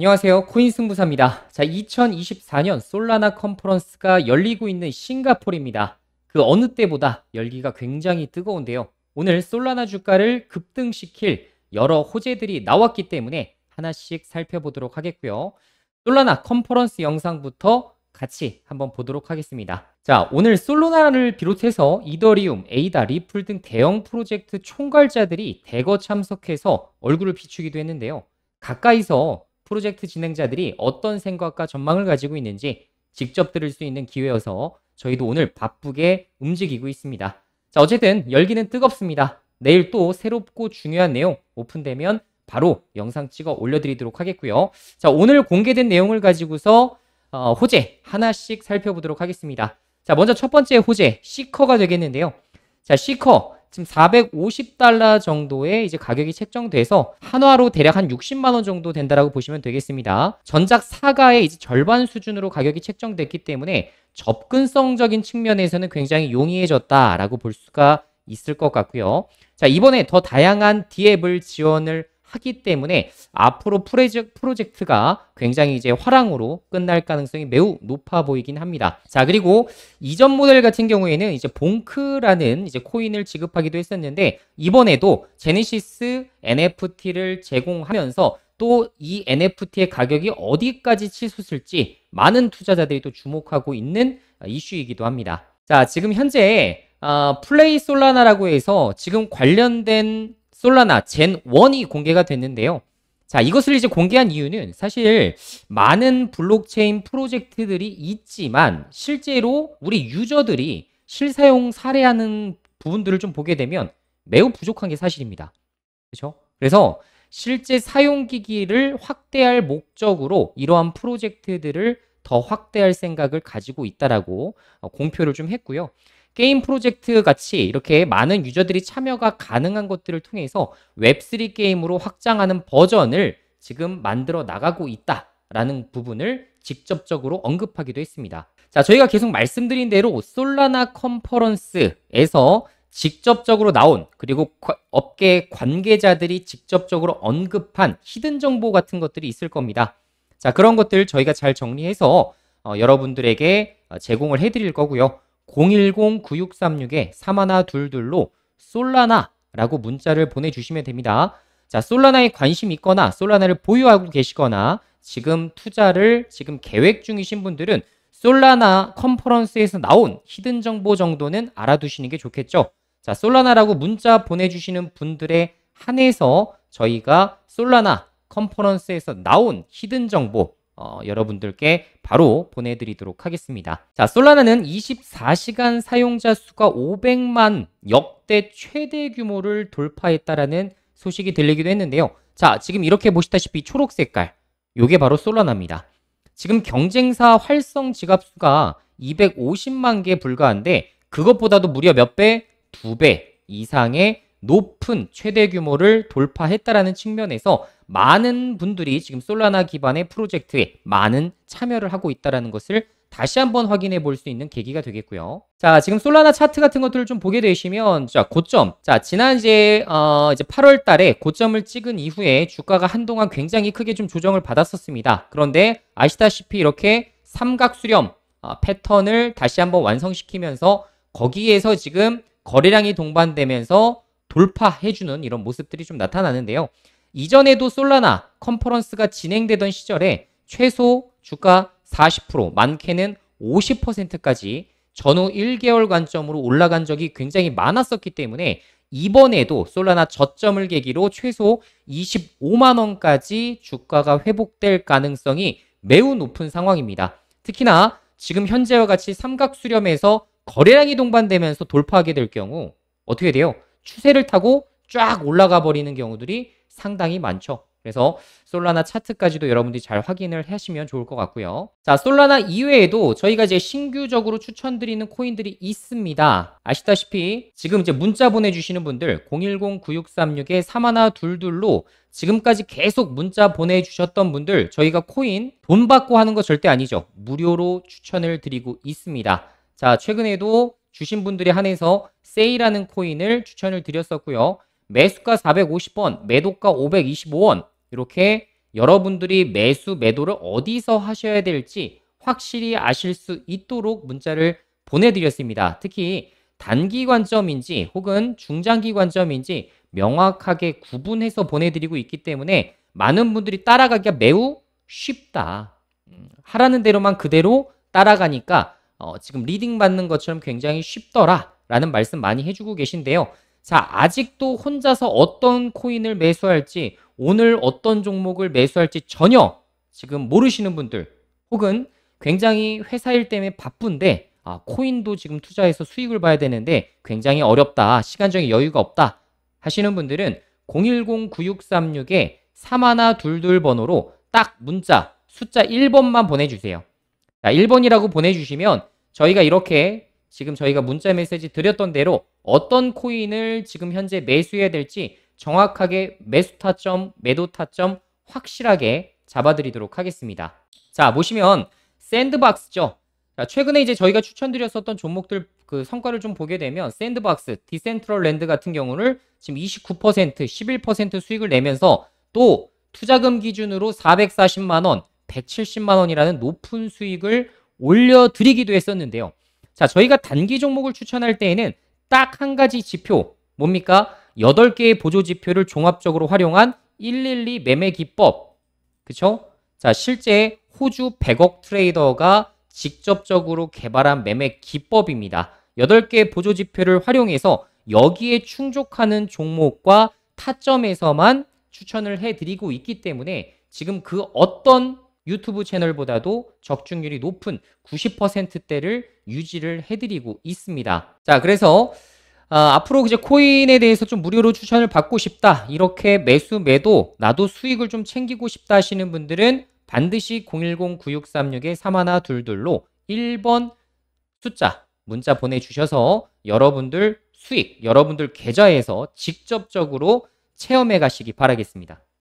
안녕하세요. 코인 승부사입니다. 자, 2024년 솔라나 컨퍼런스가 열리고 있는 싱가폴입니다. 그 어느 때보다 열기가 굉장히 뜨거운데요. 오늘 솔라나 주가를 급등시킬 여러 호재들이 나왔기 때문에 하나씩 살펴보도록 하겠고요. 솔라나 컨퍼런스 영상부터 같이 한번 보도록 하겠습니다. 자, 오늘 솔로나를 비롯해서 이더리움, 에이다, 리플 등 대형 프로젝트 총괄자들이 대거 참석해서 얼굴을 비추기도 했는데요. 가까이서 프로젝트 진행자들이 어떤 생각과 전망을 가지고 있는지 직접 들을 수 있는 기회여서 저희도 오늘 바쁘게 움직이고 있습니다. 자, 어쨌든 열기는 뜨겁습니다. 내일 또 새롭고 중요한 내용 오픈되면 바로 영상 찍어 올려드리도록 하겠고요. 자, 오늘 공개된 내용을 가지고서 어, 호재 하나씩 살펴보도록 하겠습니다. 자, 먼저 첫 번째 호재, 시커가 되겠는데요. 자, 시커. 지금 450달러 정도의 이제 가격이 책정돼서 한화로 대략 한 60만 원 정도 된다라고 보시면 되겠습니다. 전작 4가의 이제 절반 수준으로 가격이 책정됐기 때문에 접근성적인 측면에서는 굉장히 용이해졌다라고 볼 수가 있을 것 같고요. 자, 이번에 더 다양한 D앱을 지원을 하기 때문에 앞으로 프로젝트, 가 굉장히 이제 화랑으로 끝날 가능성이 매우 높아 보이긴 합니다. 자, 그리고 이전 모델 같은 경우에는 이제 봉크라는 이제 코인을 지급하기도 했었는데 이번에도 제네시스 NFT를 제공하면서 또 이 NFT의 가격이 어디까지 치솟을지 많은 투자자들이 또 주목하고 있는 이슈이기도 합니다. 자, 지금 현재 아, 플레이 솔라나라고 해서 지금 관련된 솔라나 젠 1이 공개가 됐는데요. 자, 이것을 이제 공개한 이유는 사실 많은 블록체인 프로젝트들이 있지만 실제로 우리 유저들이 실사용 사례하는 부분들을 좀 보게 되면 매우 부족한 게 사실입니다. 그렇죠? 그래서 실제 사용 기기를 확대할 목적으로 이러한 프로젝트들을 더 확대할 생각을 가지고 있다라고 어, 공표를 좀 했고요. 게임 프로젝트 같이 이렇게 많은 유저들이 참여가 가능한 것들을 통해서 웹3 게임으로 확장하는 버전을 지금 만들어 나가고 있다라는 부분을 직접적으로 언급하기도 했습니다. 자, 저희가 계속 말씀드린 대로 솔라나 컨퍼런스에서 직접적으로 나온 그리고 업계 관계자들이 직접적으로 언급한 히든 정보 같은 것들이 있을 겁니다. 자, 그런 것들 저희가 잘 정리해서 어, 여러분들에게 어, 제공을 해드릴 거고요. 0 1 0 9 6 3 6 3122로 솔라나라고 문자를 보내주시면 됩니다. 자, 솔라나에 관심 있거나 솔라나를 보유하고 계시거나 지금 투자를 지금 계획 중이신 분들은 솔라나 컨퍼런스에서 나온 히든 정보 정도는 알아두시는 게 좋겠죠. 자, 솔라나라고 문자 보내주시는 분들에 한해서 저희가 솔라나 컨퍼런스에서 나온 히든 정보 어, 여러분들께 바로 보내드리도록 하겠습니다. 자, 솔라나는 24시간 사용자 수가 500만 역대 최대 규모를 돌파했다라는 소식이 들리기도 했는데요. 자, 지금 이렇게 보시다시피 초록 색깔, 요게 바로 솔라나입니다. 지금 경쟁사 활성 지갑수가 250만 개 불과한데 그것보다도 무려 몇 배? 두 배 이상의 높은 최대 규모를 돌파했다라는 측면에서 많은 분들이 지금 솔라나 기반의 프로젝트에 많은 참여를 하고 있다라는 것을 다시 한번 확인해 볼 수 있는 계기가 되겠고요. 자, 지금 솔라나 차트 같은 것들을 좀 보게 되시면, 자, 고점. 자, 지난 이제, 어, 이제 8월 달에 고점을 찍은 이후에 주가가 한동안 굉장히 크게 좀 조정을 받았었습니다. 그런데 아시다시피 이렇게 삼각수렴 어, 패턴을 다시 한번 완성시키면서 거기에서 지금 거래량이 동반되면서 돌파해주는 이런 모습들이 좀 나타나는데요. 이전에도 솔라나 컨퍼런스가 진행되던 시절에 최소 주가 40% 많게는 50%까지 전후 1개월 관점으로 올라간 적이 굉장히 많았었기 때문에 이번에도 솔라나 저점을 계기로 최소 25만 원까지 주가가 회복될 가능성이 매우 높은 상황입니다. 특히나 지금 현재와 같이 삼각 수렴에서 거래량이 동반되면서 돌파하게 될 경우 어떻게 돼요? 추세를 타고 쫙 올라가 버리는 경우들이 상당히 많죠. 그래서 솔라나 차트까지도 여러분들이 잘 확인을 하시면 좋을 것 같고요. 자, 솔라나 이외에도 저희가 이제 신규적으로 추천드리는 코인들이 있습니다. 아시다시피 지금 이제 문자 보내주시는 분들 010-9636-3122로 지금까지 계속 문자 보내주셨던 분들 저희가 코인 돈 받고 하는 거 절대 아니죠. 무료로 추천을 드리고 있습니다. 자, 최근에도 주신 분들이 한해서 세이라는 코인을 추천을 드렸었고요. 매수가 450원, 매도가 525원 이렇게 여러분들이 매수, 매도를 어디서 하셔야 될지 확실히 아실 수 있도록 문자를 보내드렸습니다. 특히 단기 관점인지 혹은 중장기 관점인지 명확하게 구분해서 보내드리고 있기 때문에 많은 분들이 따라가기가 매우 쉽다. 음, 하라는 대로만 그대로 따라가니까 어, 지금 리딩 받는 것처럼 굉장히 쉽더라라는 말씀 많이 해주고 계신데요. 자, 아직도 혼자서 어떤 코인을 매수할지, 오늘 어떤 종목을 매수할지 전혀 지금 모르시는 분들, 혹은 굉장히 회사 일 때문에 바쁜데, 아, 코인도 지금 투자해서 수익을 봐야 되는데 굉장히 어렵다, 시간적인 여유가 없다 하시는 분들은 010-9636에 3122 번호로 딱 문자, 숫자 1번만 보내주세요. 자, 1번이라고 보내주시면 저희가 이렇게 지금 저희가 문자 메시지 드렸던 대로 어떤 코인을 지금 현재 매수해야 될지 정확하게 매수 타점, 매도 타점 확실하게 잡아드리도록 하겠습니다. 자, 보시면 샌드박스죠. 자, 최근에 이제 저희가 추천드렸었던 종목들 그 성과를 좀 보게 되면 샌드박스, 디센트럴랜드 같은 경우를 지금 29%, 11% 수익을 내면서 또 투자금 기준으로 440만 원, 170만 원이라는 높은 수익을 올려드리기도 했었는데요. 자, 저희가 단기 종목을 추천할 때에는 딱 한 가지 지표, 뭡니까? 8개의 보조 지표를 종합적으로 활용한 112 매매 기법. 그쵸? 자, 실제 호주 100억 트레이더가 직접적으로 개발한 매매 기법입니다. 8개의 보조 지표를 활용해서 여기에 충족하는 종목과 타점에서만 추천을 해드리고 있기 때문에 지금 그 어떤 유튜브 채널보다도 적중률이 높은 90%대를 유지를 해드리고 있습니다. 자, 그래서 아, 앞으로 이제 코인에 대해서 좀 무료로 추천을 받고 싶다. 이렇게 매수 매도 나도 수익을 좀 챙기고 싶다 하시는 분들은 반드시 010-9636-3122로 1번 숫자 문자 보내주셔서 여러분들 수익, 여러분들 계좌에서 직접적으로 체험해 가시기 바라겠습니다.